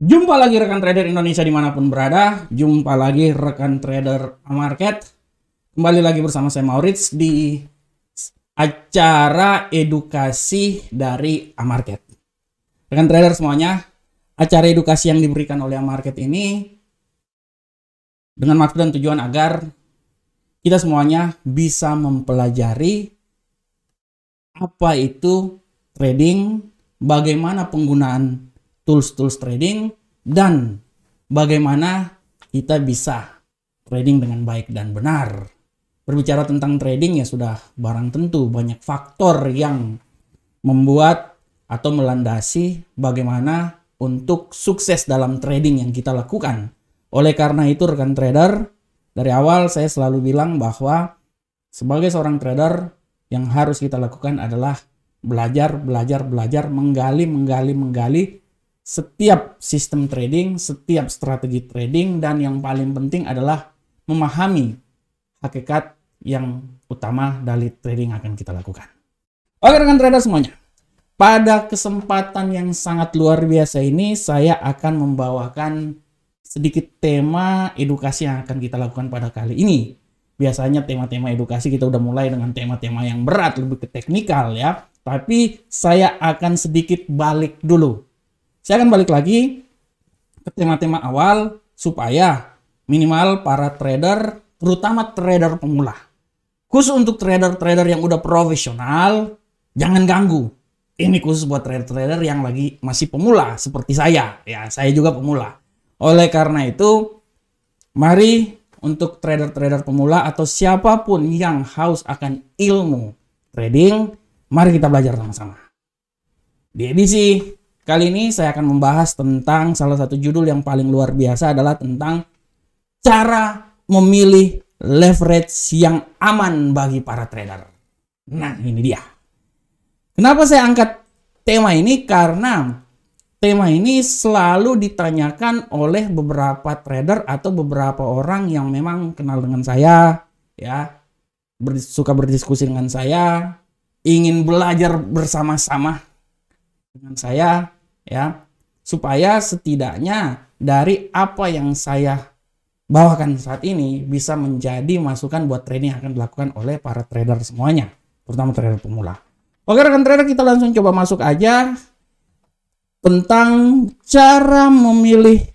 Jumpa lagi rekan trader Indonesia dimanapun berada. Jumpa lagi rekan trader market. Kembali lagi bersama saya Maurits di acara edukasi dari Amarket. Rekan trader semuanya, acara edukasi yang diberikan oleh Amarket ini dengan maksud dan tujuan agar kita semuanya bisa mempelajari apa itu trading, bagaimana penggunaan tools-tools trading, dan bagaimana kita bisa trading dengan baik dan benar. Berbicara tentang trading ya sudah barang tentu banyak faktor yang membuat atau melandasi bagaimana untuk sukses dalam trading yang kita lakukan. Oleh karena itu rekan trader, dari awal saya selalu bilang bahwa sebagai seorang trader yang harus kita lakukan adalah belajar, belajar, belajar, menggali, menggali, menggali setiap sistem trading, setiap strategi trading, dan yang paling penting adalah memahami hakikat yang utama dari trading akan kita lakukan. Oke rekan trader semuanya, pada kesempatan yang sangat luar biasa ini saya akan membawakan sedikit tema edukasi yang akan kita lakukan pada kali ini. Biasanya tema-tema edukasi kita udah mulai dengan tema-tema yang berat, lebih ke teknikal ya. Tapi saya akan sedikit balik dulu saya akan balik lagi ke tema-tema awal supaya minimal para trader, terutama trader pemula. Khusus untuk trader-trader yang udah profesional, jangan ganggu. Ini khusus buat trader-trader yang lagi masih pemula seperti saya. Ya, saya juga pemula. Oleh karena itu, mari untuk trader-trader pemula atau siapapun yang haus akan ilmu trading, mari kita belajar sama-sama. Di edisi Kali ini saya akan membahas tentang salah satu judul yang paling luar biasa adalah tentang cara memilih leverage yang aman bagi para trader. Nah, ini dia. Kenapa saya angkat tema ini? Karena tema ini selalu ditanyakan oleh beberapa trader atau beberapa orang yang memang kenal dengan saya, ya, suka berdiskusi dengan saya, ingin belajar bersama-sama dengan saya ya supaya setidaknya dari apa yang saya bawakan saat ini bisa menjadi masukan buat training yang akan dilakukan oleh para trader semuanya, terutama trader pemula. Oke rekan trader kita langsung coba masuk aja tentang cara memilih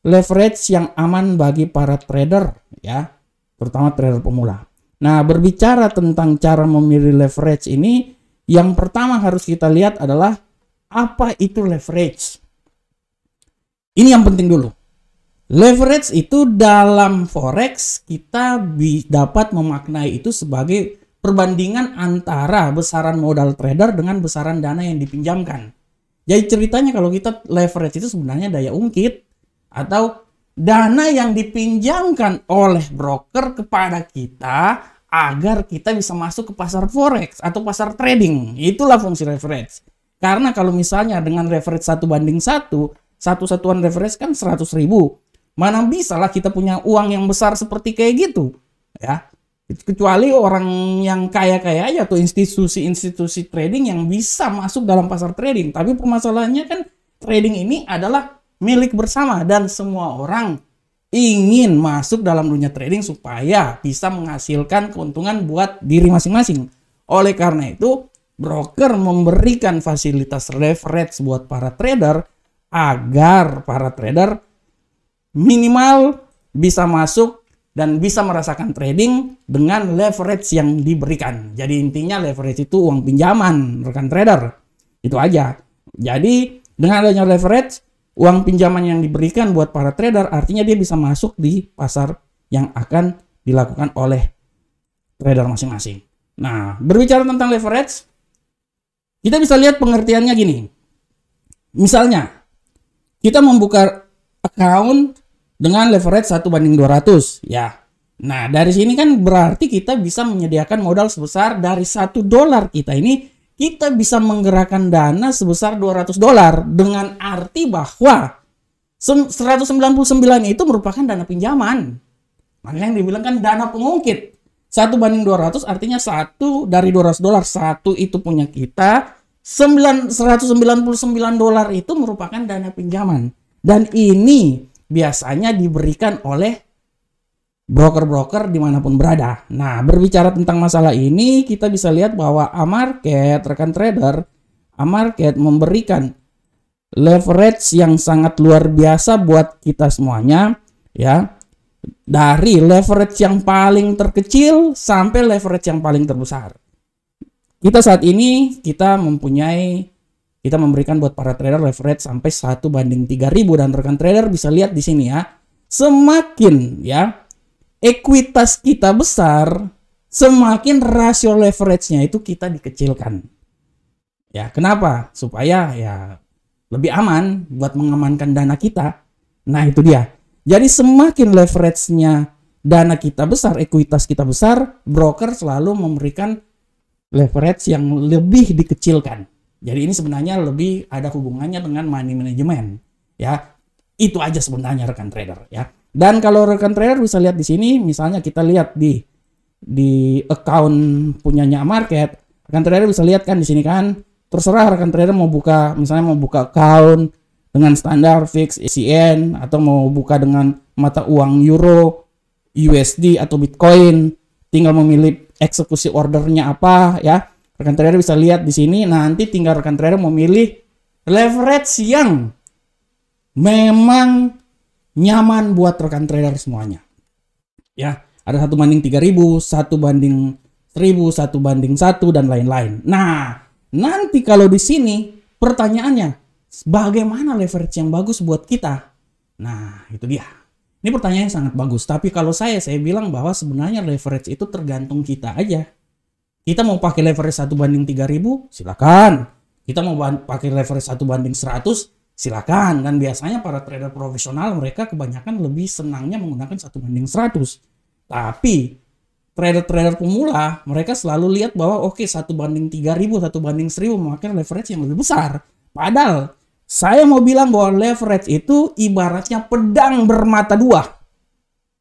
leverage yang aman bagi para trader ya, terutama trader pemula. Nah, berbicara tentang cara memilih leverage ini, yang pertama harus kita lihat adalah apa itu leverage? Ini yang penting dulu. Leverage itu dalam forex kita dapat memaknai itu sebagai perbandingan antara besaran modal trader dengan besaran dana yang dipinjamkan. Jadi ceritanya kalau kita leverage itu sebenarnya daya ungkit atau dana yang dipinjamkan oleh broker kepada kita agar kita bisa masuk ke pasar forex atau pasar trading. Itulah fungsi leverage. Karena kalau misalnya dengan leverage satu banding satu, satu satuan leverage kan 100 ribu. Mana bisa lah kita punya uang yang besar seperti kayak gitu. ya Kecuali orang yang kaya-kaya aja atau institusi-institusi trading yang bisa masuk dalam pasar trading. Tapi permasalahannya kan trading ini adalah milik bersama dan semua orang ingin masuk dalam dunia trading supaya bisa menghasilkan keuntungan buat diri masing-masing. Oleh karena itu, broker memberikan fasilitas leverage buat para trader agar para trader minimal bisa masuk dan bisa merasakan trading dengan leverage yang diberikan. Jadi intinya leverage itu uang pinjaman rekan trader. Itu aja. Jadi dengan adanya leverage, uang pinjaman yang diberikan buat para trader artinya dia bisa masuk di pasar yang akan dilakukan oleh trader masing-masing. Nah, berbicara tentang leverage, kita bisa lihat pengertiannya gini. Misalnya, kita membuka account dengan leverage 1 banding 200 ya. Nah, dari sini kan berarti kita bisa menyediakan modal sebesar dari 1 dolar kita ini kita bisa menggerakkan dana sebesar 200 dolar dengan arti bahwa 199 itu merupakan dana pinjaman. Makanya yang dibilang kan dana pengungkit. 1 banding 200 artinya 1 dari 200 dolar, 1 itu punya kita. 9, 199 dolar itu merupakan dana pinjaman. Dan ini biasanya diberikan oleh broker-broker dimanapun berada. Nah, berbicara tentang masalah ini, kita bisa lihat bahwa Amarket rekan trader, Amarket memberikan leverage yang sangat luar biasa buat kita semuanya. ya dari leverage yang paling terkecil sampai leverage yang paling terbesar. Kita saat ini kita mempunyai kita memberikan buat para trader leverage sampai 1 banding 3000 dan rekan trader bisa lihat di sini ya. Semakin ya ekuitas kita besar, semakin rasio leverage-nya itu kita dikecilkan. Ya, kenapa? Supaya ya lebih aman buat mengamankan dana kita. Nah, itu dia. Jadi semakin leverage-nya dana kita besar, ekuitas kita besar, broker selalu memberikan leverage yang lebih dikecilkan. Jadi ini sebenarnya lebih ada hubungannya dengan money management, ya. Itu aja sebenarnya rekan trader, ya. Dan kalau rekan trader bisa lihat di sini, misalnya kita lihat di di account punyanya market, rekan trader bisa lihat kan di sini kan, terserah rekan trader mau buka misalnya mau buka account dengan standar fix ECN atau mau buka dengan mata uang euro, USD atau Bitcoin, tinggal memilih eksekusi ordernya apa ya. Rekan trader bisa lihat di sini nanti tinggal rekan trader memilih leverage yang memang nyaman buat rekan trader semuanya. Ya, ada satu banding 3000, satu banding 1000, satu banding satu dan lain-lain. Nah, nanti kalau di sini pertanyaannya bagaimana leverage yang bagus buat kita? Nah, itu dia. Ini pertanyaan yang sangat bagus. Tapi kalau saya, saya bilang bahwa sebenarnya leverage itu tergantung kita aja. Kita mau pakai leverage 1 banding 3000, silakan. Kita mau pakai leverage 1 banding 100, silakan. Dan biasanya para trader profesional mereka kebanyakan lebih senangnya menggunakan 1 banding 100. Tapi trader-trader pemula mereka selalu lihat bahwa oke okay, 1 banding 3000, 1 banding 1000 memakai leverage yang lebih besar. Padahal saya mau bilang bahwa leverage itu ibaratnya pedang bermata dua,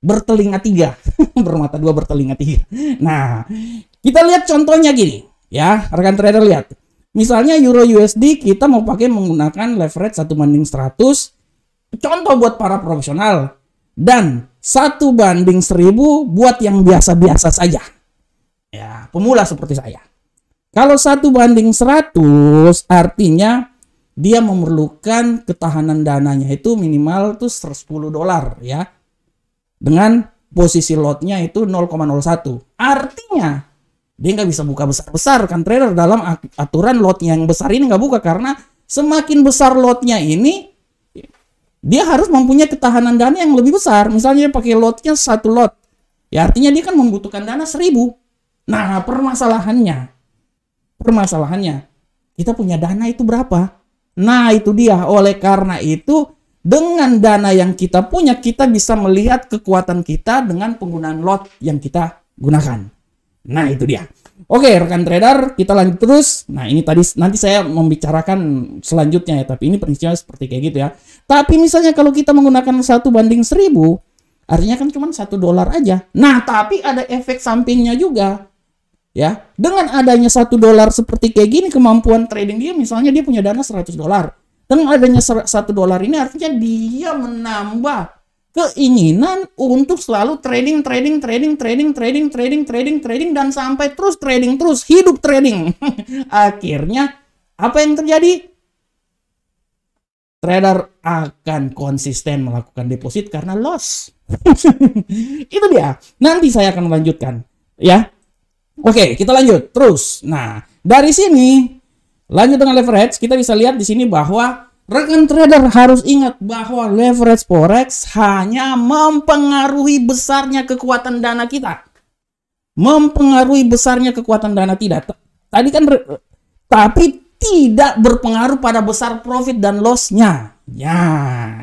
bertelinga tiga, bermata dua, bertelinga tiga. Nah, kita lihat contohnya gini, ya rekan trader lihat. Misalnya Euro USD kita mau pakai menggunakan leverage satu banding 100. Contoh buat para profesional. Dan satu banding 1000 buat yang biasa-biasa saja. Ya, pemula seperti saya. Kalau satu banding 100 artinya dia memerlukan ketahanan dananya itu minimal itu 110 dolar ya. Dengan posisi lotnya itu 0,01. Artinya dia nggak bisa buka besar-besar kan trader dalam aturan lotnya yang besar ini nggak buka karena semakin besar lotnya ini dia harus mempunyai ketahanan dana yang lebih besar. Misalnya pakai lotnya satu lot. Ya artinya dia kan membutuhkan dana 1000. Nah permasalahannya, permasalahannya kita punya dana itu berapa? Nah, itu dia. Oleh karena itu, dengan dana yang kita punya, kita bisa melihat kekuatan kita dengan penggunaan lot yang kita gunakan. Nah, itu dia. Oke, rekan trader, kita lanjut terus. Nah, ini tadi nanti saya membicarakan selanjutnya ya, tapi ini prinsipnya seperti kayak gitu ya. Tapi misalnya kalau kita menggunakan satu banding seribu, artinya kan cuma satu dolar aja. Nah, tapi ada efek sampingnya juga ya dengan adanya satu dolar seperti kayak gini kemampuan trading dia misalnya dia punya dana 100 dolar dengan adanya satu dolar ini artinya dia menambah keinginan untuk selalu trading, trading, trading, trading, trading, trading, trading, trading, dan sampai terus trading terus hidup trading. Akhirnya apa yang terjadi? Trader akan konsisten melakukan deposit karena loss. Itu dia. Nanti saya akan lanjutkan, ya. Oke, kita lanjut terus. Nah, dari sini lanjut dengan leverage, kita bisa lihat di sini bahwa Rekan trader harus ingat bahwa leverage forex hanya mempengaruhi besarnya kekuatan dana kita. Mempengaruhi besarnya kekuatan dana tidak. Tadi kan tapi tidak berpengaruh pada besar profit dan lossnya. Ya,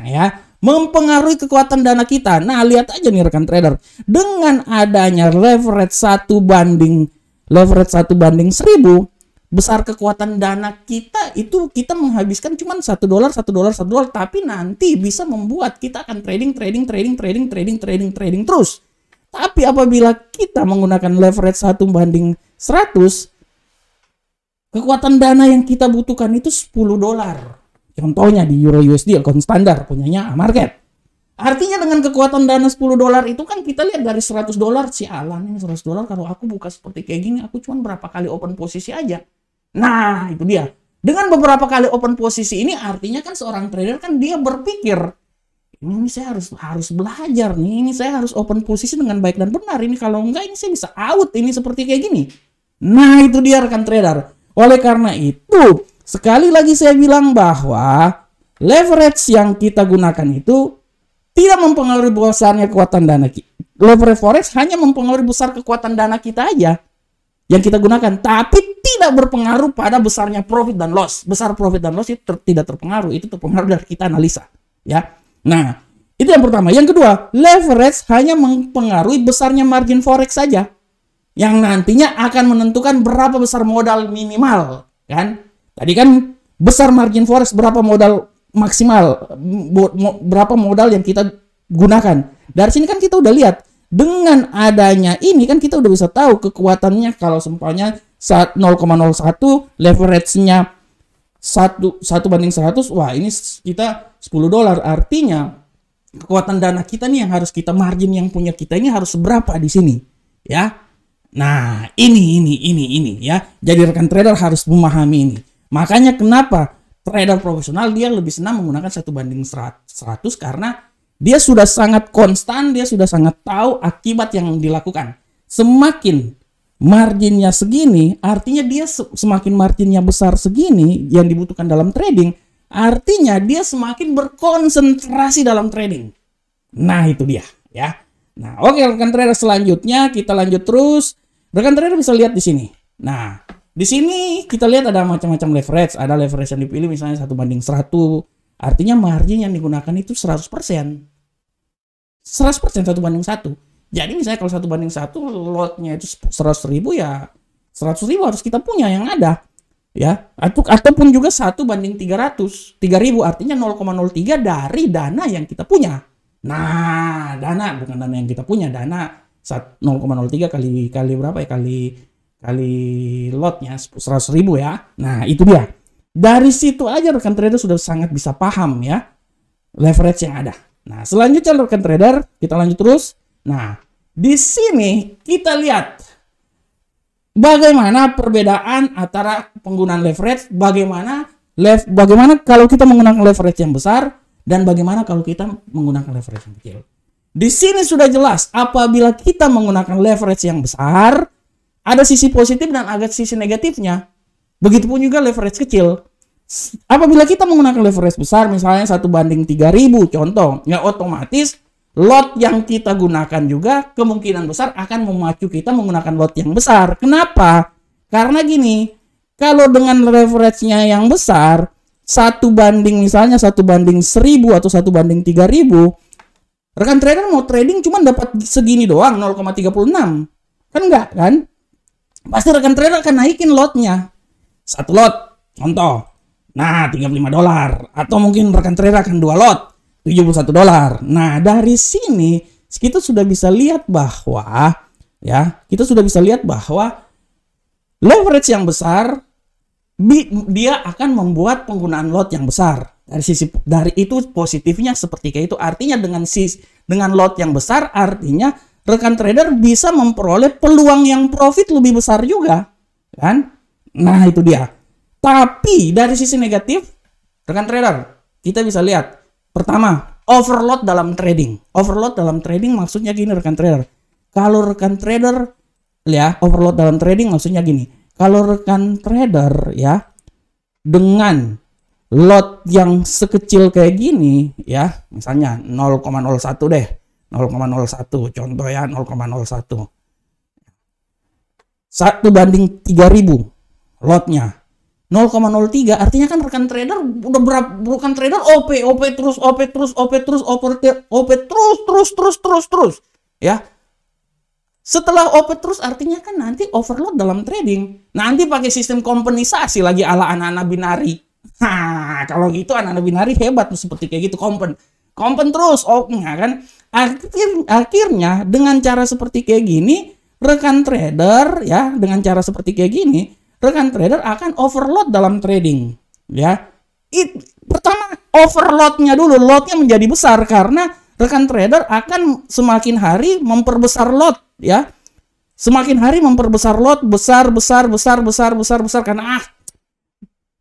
ya mempengaruhi kekuatan dana kita. Nah, lihat aja nih rekan trader. Dengan adanya leverage 1 banding leverage 1 banding 1000, besar kekuatan dana kita itu kita menghabiskan cuma satu dolar satu dolar satu dolar tapi nanti bisa membuat kita akan trading trading trading trading trading trading trading terus tapi apabila kita menggunakan leverage 1 banding 100 kekuatan dana yang kita butuhkan itu 10 dolar Contohnya di Euro USD akun standar punyanya market. Artinya dengan kekuatan dana 10 dolar itu kan kita lihat dari 100 dolar si Alan ini 100 dolar kalau aku buka seperti kayak gini aku cuma berapa kali open posisi aja. Nah, itu dia. Dengan beberapa kali open posisi ini artinya kan seorang trader kan dia berpikir ini, ini saya harus harus belajar nih, ini saya harus open posisi dengan baik dan benar. Ini kalau enggak ini saya bisa out ini seperti kayak gini. Nah, itu dia rekan trader. Oleh karena itu, Sekali lagi saya bilang bahwa leverage yang kita gunakan itu tidak mempengaruhi besarnya kekuatan dana kita. Leverage forex hanya mempengaruhi besar kekuatan dana kita aja yang kita gunakan, tapi tidak berpengaruh pada besarnya profit dan loss. Besar profit dan loss itu ter tidak terpengaruh, itu terpengaruh dari kita analisa, ya. Nah, itu yang pertama. Yang kedua, leverage hanya mempengaruhi besarnya margin forex saja yang nantinya akan menentukan berapa besar modal minimal, kan? Tadi kan besar margin forex berapa modal maksimal berapa modal yang kita gunakan. Dari sini kan kita udah lihat dengan adanya ini kan kita udah bisa tahu kekuatannya kalau sempalnya saat 0,01 leverage-nya 1, 1 banding 100 wah ini kita 10 dolar artinya kekuatan dana kita nih yang harus kita margin yang punya kita ini harus berapa di sini ya nah ini ini ini ini ya jadi rekan trader harus memahami ini Makanya kenapa trader profesional dia lebih senang menggunakan satu banding 100 karena dia sudah sangat konstan, dia sudah sangat tahu akibat yang dilakukan. Semakin marginnya segini, artinya dia semakin marginnya besar segini yang dibutuhkan dalam trading, artinya dia semakin berkonsentrasi dalam trading. Nah, itu dia ya. Nah, oke rekan trader selanjutnya kita lanjut terus. Rekan trader bisa lihat di sini. Nah, di sini kita lihat ada macam-macam leverage, ada leverage yang dipilih misalnya satu banding 100. Artinya margin yang digunakan itu 100%. 100% satu banding satu. Jadi misalnya kalau satu banding satu lotnya itu 100 ribu ya 100 ribu harus kita punya yang ada. Ya, atau ataupun juga satu banding 300, ribu artinya 0,03 dari dana yang kita punya. Nah, dana bukan dana yang kita punya, dana 0,03 kali kali berapa ya kali kali lotnya 100 ribu ya. Nah itu dia. Dari situ aja rekan trader sudah sangat bisa paham ya leverage yang ada. Nah selanjutnya rekan trader kita lanjut terus. Nah di sini kita lihat bagaimana perbedaan antara penggunaan leverage, bagaimana lev, bagaimana kalau kita menggunakan leverage yang besar dan bagaimana kalau kita menggunakan leverage yang kecil. Di sini sudah jelas apabila kita menggunakan leverage yang besar, ada sisi positif dan ada sisi negatifnya. Begitupun juga leverage kecil. Apabila kita menggunakan leverage besar, misalnya satu banding 3000 contoh, ya otomatis lot yang kita gunakan juga kemungkinan besar akan memacu kita menggunakan lot yang besar. Kenapa? Karena gini, kalau dengan leverage-nya yang besar, satu banding misalnya satu banding 1000 atau satu banding 3000, rekan trader mau trading cuma dapat segini doang 0,36. Kan enggak kan? pasti rekan trader akan naikin lotnya. Satu lot, contoh. Nah, 35 dolar. Atau mungkin rekan trader akan dua lot, 71 dolar. Nah, dari sini kita sudah bisa lihat bahwa ya, kita sudah bisa lihat bahwa leverage yang besar dia akan membuat penggunaan lot yang besar. Dari sisi dari itu positifnya seperti itu. Artinya dengan sis dengan lot yang besar artinya rekan trader bisa memperoleh peluang yang profit lebih besar juga, kan? Nah, itu dia. Tapi dari sisi negatif, rekan trader, kita bisa lihat pertama, overload dalam trading. Overload dalam trading maksudnya gini rekan trader. Kalau rekan trader ya, overload dalam trading maksudnya gini. Kalau rekan trader ya dengan lot yang sekecil kayak gini ya, misalnya 0,01 deh 0,01 contoh ya 0,01 satu banding 3000 lotnya 0,03 artinya kan rekan trader udah berapa bukan trader OP OP terus OP terus OP terus OP terus OP terus terus terus terus terus ya setelah OP terus artinya kan nanti overload dalam trading nanti pakai sistem kompensasi lagi ala anak-anak binari nah kalau gitu anak-anak binari hebat seperti kayak gitu kompen kompen terus oh nah kan Akhir, akhirnya dengan cara seperti kayak gini, rekan trader ya dengan cara seperti kayak gini, rekan trader akan overload dalam trading ya. It, pertama overloadnya dulu, lotnya menjadi besar karena rekan trader akan semakin hari memperbesar lot ya. Semakin hari memperbesar lot besar besar besar besar besar besar karena ah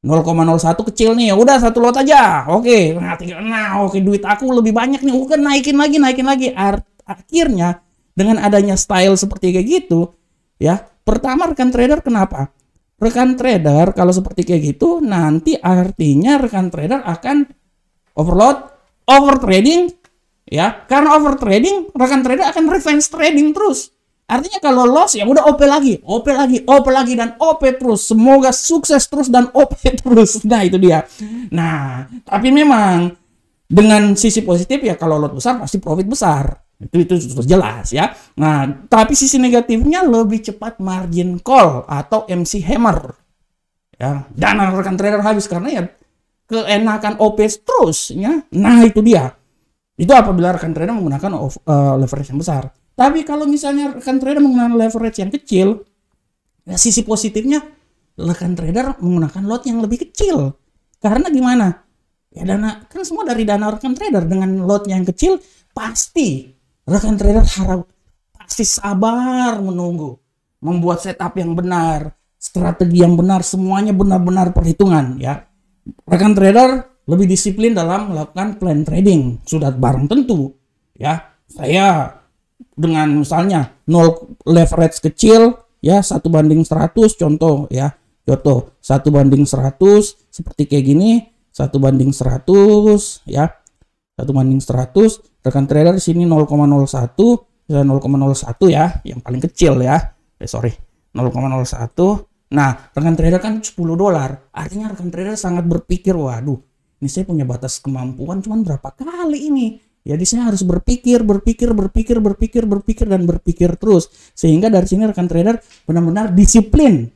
0,01 kecil nih, ya udah satu lot aja. Oke, nah, tiga, nah oke duit aku lebih banyak nih, oke naikin lagi, naikin lagi. Art, akhirnya dengan adanya style seperti kayak gitu, ya pertama rekan trader kenapa? Rekan trader kalau seperti kayak gitu nanti artinya rekan trader akan overload, over trading ya karena over trading rekan trader akan revenge trading terus. Artinya kalau loss ya udah OP lagi, OP lagi, OP lagi dan OP terus. Semoga sukses terus dan OP terus. Nah, itu dia. Nah, tapi memang dengan sisi positif ya kalau lot besar pasti profit besar. Itu itu sudah jelas ya. Nah, tapi sisi negatifnya lebih cepat margin call atau MC hammer. Ya, dana rekan trader habis karena ya keenakan OP terus ya. Nah, itu dia. Itu apabila rekan trader menggunakan uh, leverage yang besar. Tapi kalau misalnya rekan trader menggunakan leverage yang kecil, ya sisi positifnya rekan trader menggunakan lot yang lebih kecil. Karena gimana? Ya dana kan semua dari dana rekan trader dengan lot yang kecil pasti rekan trader harap pasti sabar menunggu, membuat setup yang benar, strategi yang benar, semuanya benar-benar perhitungan ya. Rekan trader lebih disiplin dalam melakukan plan trading, sudah barang tentu ya. Saya dengan misalnya nol leverage kecil ya satu banding 100 contoh ya contoh satu banding 100 seperti kayak gini satu banding 100 ya satu banding 100 rekan trader di sini 0,01 bisa 0,01 ya yang paling kecil ya eh, sorry 0,01 nah rekan trader kan 10 dolar artinya rekan trader sangat berpikir waduh ini saya punya batas kemampuan cuman berapa kali ini Ya di sini harus berpikir, berpikir, berpikir, berpikir, berpikir dan berpikir terus sehingga dari sini rekan trader benar-benar disiplin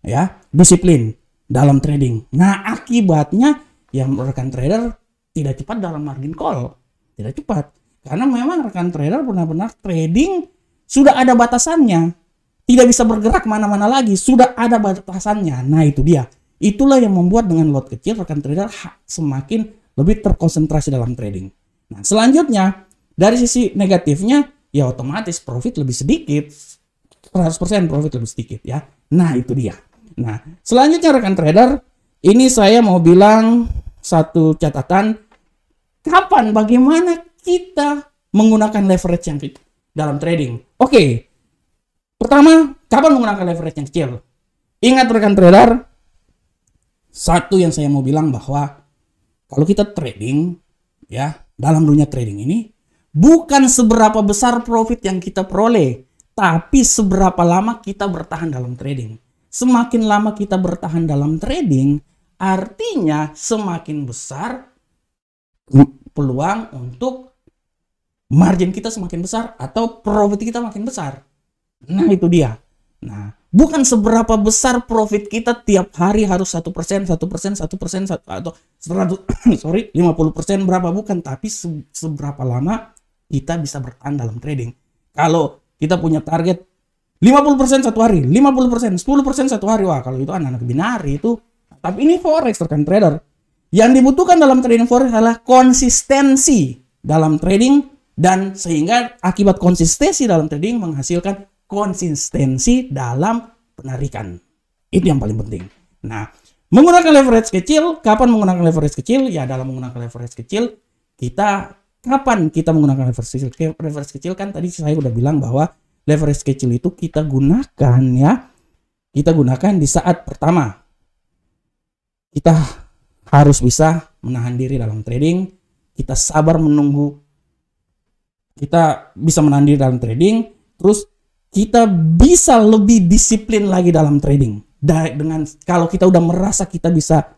ya, disiplin dalam trading. Nah, akibatnya yang rekan trader tidak cepat dalam margin call, tidak cepat. Karena memang rekan trader benar-benar trading sudah ada batasannya. Tidak bisa bergerak mana-mana lagi, sudah ada batasannya. Nah, itu dia. Itulah yang membuat dengan lot kecil rekan trader semakin lebih terkonsentrasi dalam trading. Nah, selanjutnya dari sisi negatifnya ya otomatis profit lebih sedikit. 100% profit lebih sedikit ya. Nah, itu dia. Nah, selanjutnya rekan trader, ini saya mau bilang satu catatan kapan bagaimana kita menggunakan leverage yang kecil dalam trading. Oke. Okay. Pertama, kapan menggunakan leverage yang kecil? Ingat rekan trader, satu yang saya mau bilang bahwa kalau kita trading ya dalam dunia trading ini bukan seberapa besar profit yang kita peroleh, tapi seberapa lama kita bertahan dalam trading. Semakin lama kita bertahan dalam trading, artinya semakin besar peluang untuk margin kita semakin besar atau profit kita makin besar. Nah, itu dia. Nah, Bukan seberapa besar profit kita tiap hari harus satu persen, satu persen, satu persen atau seratus, sorry, lima puluh persen berapa bukan, tapi se seberapa lama kita bisa bertahan dalam trading. Kalau kita punya target 50% satu hari, 50%, 10% satu hari. Wah, kalau itu anak-anak binari itu. Tapi ini forex rekan trader. Yang dibutuhkan dalam trading forex adalah konsistensi dalam trading dan sehingga akibat konsistensi dalam trading menghasilkan konsistensi dalam penarikan. Itu yang paling penting. Nah, menggunakan leverage kecil, kapan menggunakan leverage kecil? Ya dalam menggunakan leverage kecil, kita kapan kita menggunakan leverage kecil? Leverage kecil kan tadi saya udah bilang bahwa leverage kecil itu kita gunakan ya. Kita gunakan di saat pertama kita harus bisa menahan diri dalam trading, kita sabar menunggu kita bisa menahan diri dalam trading, terus kita bisa lebih disiplin lagi dalam trading. Dengan kalau kita udah merasa kita bisa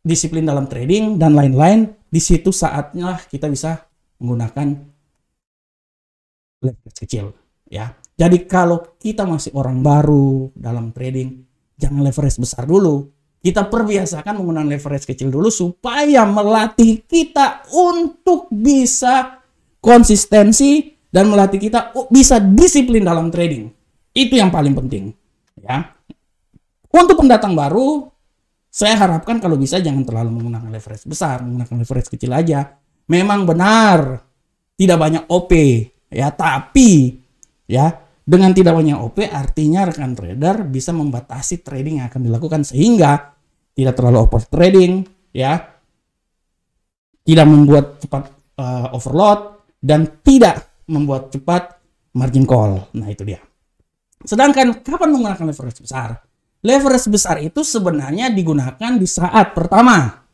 disiplin dalam trading dan lain-lain, di situ saatnya kita bisa menggunakan leverage kecil, ya. Jadi kalau kita masih orang baru dalam trading, jangan leverage besar dulu. Kita perbiasakan menggunakan leverage kecil dulu supaya melatih kita untuk bisa konsistensi dan melatih kita oh, bisa disiplin dalam trading. Itu yang paling penting, ya. Untuk pendatang baru, saya harapkan kalau bisa jangan terlalu menggunakan leverage besar, menggunakan leverage kecil aja. Memang benar tidak banyak OP, ya, tapi ya dengan tidak banyak OP artinya rekan trader bisa membatasi trading yang akan dilakukan sehingga tidak terlalu over trading, ya, tidak membuat cepat uh, overload dan tidak membuat cepat margin call. Nah, itu dia. Sedangkan kapan menggunakan leverage besar? Leverage besar itu sebenarnya digunakan di saat pertama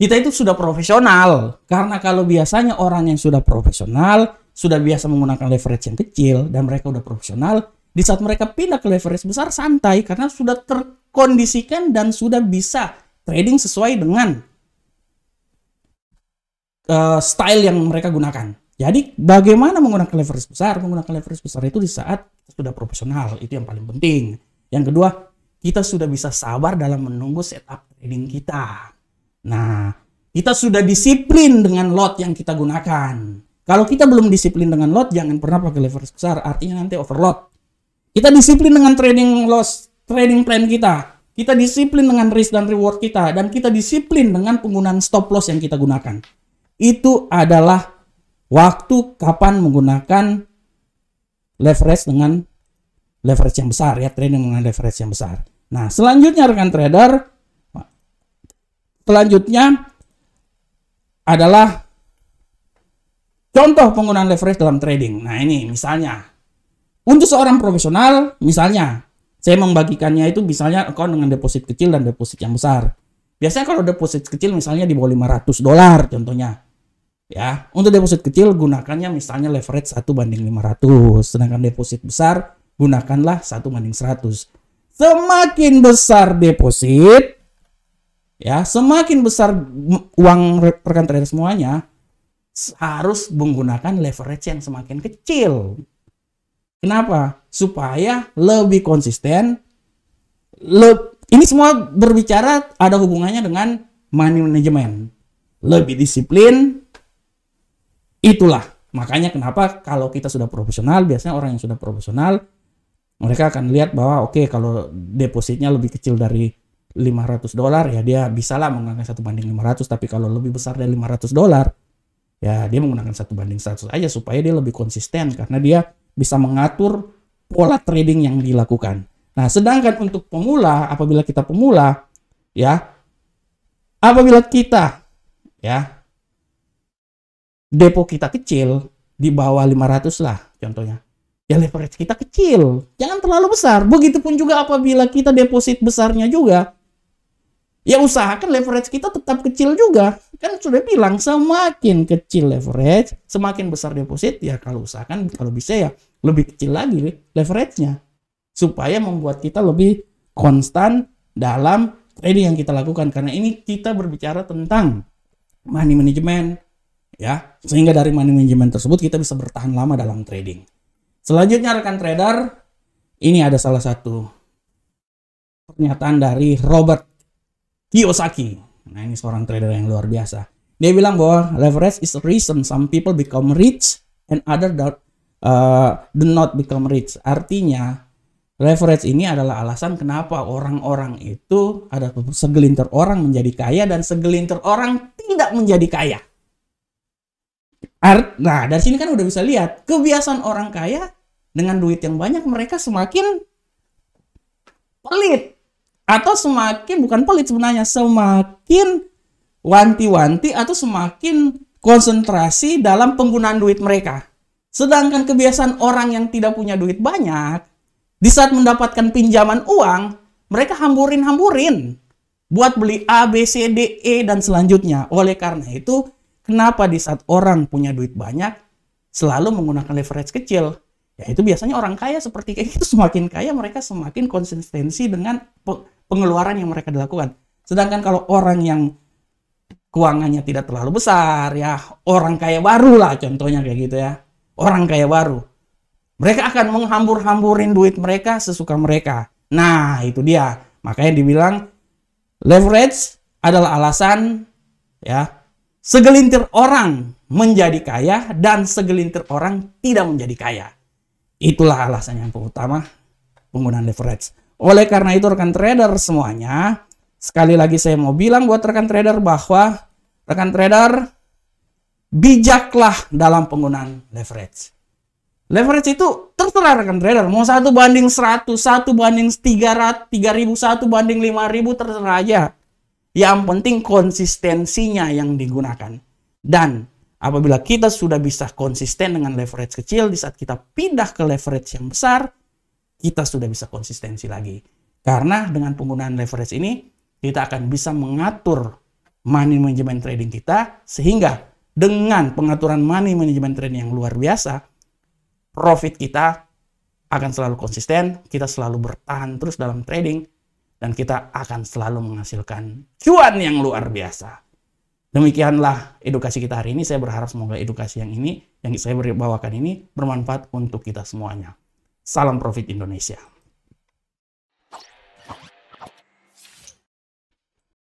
kita itu sudah profesional karena kalau biasanya orang yang sudah profesional sudah biasa menggunakan leverage yang kecil dan mereka sudah profesional di saat mereka pindah ke leverage besar santai karena sudah terkondisikan dan sudah bisa trading sesuai dengan uh, style yang mereka gunakan jadi bagaimana menggunakan leverage besar? Menggunakan leverage besar itu di saat sudah profesional, itu yang paling penting. Yang kedua, kita sudah bisa sabar dalam menunggu setup trading kita. Nah, kita sudah disiplin dengan lot yang kita gunakan. Kalau kita belum disiplin dengan lot, jangan pernah pakai leverage besar, artinya nanti overload. Kita disiplin dengan trading loss, trading plan kita. Kita disiplin dengan risk dan reward kita. Dan kita disiplin dengan penggunaan stop loss yang kita gunakan. Itu adalah waktu kapan menggunakan leverage dengan leverage yang besar ya trading dengan leverage yang besar. Nah, selanjutnya rekan trader selanjutnya adalah contoh penggunaan leverage dalam trading. Nah, ini misalnya untuk seorang profesional misalnya saya membagikannya itu misalnya account dengan deposit kecil dan deposit yang besar. Biasanya kalau deposit kecil misalnya di bawah 500 dolar contohnya. Ya, untuk deposit kecil gunakannya misalnya leverage 1 banding 500, sedangkan deposit besar gunakanlah 1 banding 100. Semakin besar deposit, ya, semakin besar uang rekan trader semuanya harus menggunakan leverage yang semakin kecil. Kenapa? Supaya lebih konsisten. Le ini semua berbicara ada hubungannya dengan money management. Lebih disiplin, Itulah makanya kenapa kalau kita sudah profesional, biasanya orang yang sudah profesional mereka akan lihat bahwa oke okay, kalau depositnya lebih kecil dari 500 dolar ya dia bisalah menggunakan satu banding 500 tapi kalau lebih besar dari 500 dolar ya dia menggunakan satu banding 100 aja supaya dia lebih konsisten karena dia bisa mengatur pola trading yang dilakukan. Nah, sedangkan untuk pemula apabila kita pemula ya apabila kita ya depo kita kecil di bawah 500 lah contohnya ya leverage kita kecil jangan terlalu besar begitupun juga apabila kita deposit besarnya juga ya usahakan leverage kita tetap kecil juga kan sudah bilang semakin kecil leverage semakin besar deposit ya kalau usahakan kalau bisa ya lebih kecil lagi leverage-nya supaya membuat kita lebih konstan dalam trading eh, yang kita lakukan karena ini kita berbicara tentang money management ya. Sehingga dari money management tersebut kita bisa bertahan lama dalam trading. Selanjutnya rekan trader, ini ada salah satu pernyataan dari Robert Kiyosaki. Nah, ini seorang trader yang luar biasa. Dia bilang bahwa leverage is a reason some people become rich and other don't, uh, do not become rich. Artinya, leverage ini adalah alasan kenapa orang-orang itu ada segelintir orang menjadi kaya dan segelintir orang tidak menjadi kaya. Art, nah dari sini kan udah bisa lihat kebiasaan orang kaya dengan duit yang banyak mereka semakin pelit atau semakin bukan pelit sebenarnya semakin wanti-wanti atau semakin konsentrasi dalam penggunaan duit mereka. Sedangkan kebiasaan orang yang tidak punya duit banyak di saat mendapatkan pinjaman uang mereka hamburin-hamburin buat beli A, B, C, D, E dan selanjutnya. Oleh karena itu Kenapa di saat orang punya duit banyak selalu menggunakan leverage kecil? Ya itu biasanya orang kaya seperti kayak gitu semakin kaya mereka semakin konsistensi dengan pengeluaran yang mereka lakukan. Sedangkan kalau orang yang keuangannya tidak terlalu besar ya orang kaya baru lah contohnya kayak gitu ya. Orang kaya baru. Mereka akan menghambur-hamburin duit mereka sesuka mereka. Nah, itu dia. Makanya dibilang leverage adalah alasan ya Segelintir orang menjadi kaya dan segelintir orang tidak menjadi kaya. Itulah alasan yang utama penggunaan leverage. Oleh karena itu rekan trader semuanya, sekali lagi saya mau bilang buat rekan trader bahwa rekan trader bijaklah dalam penggunaan leverage. Leverage itu terserah rekan trader. Mau satu banding 100, satu banding 300, 3000, satu banding 5000 terserah aja. Yang penting konsistensinya yang digunakan. Dan apabila kita sudah bisa konsisten dengan leverage kecil, di saat kita pindah ke leverage yang besar, kita sudah bisa konsistensi lagi. Karena dengan penggunaan leverage ini, kita akan bisa mengatur money management trading kita sehingga dengan pengaturan money management trading yang luar biasa, profit kita akan selalu konsisten, kita selalu bertahan terus dalam trading dan kita akan selalu menghasilkan cuan yang luar biasa. Demikianlah edukasi kita hari ini. Saya berharap semoga edukasi yang ini, yang saya bawakan ini bermanfaat untuk kita semuanya. Salam Profit Indonesia.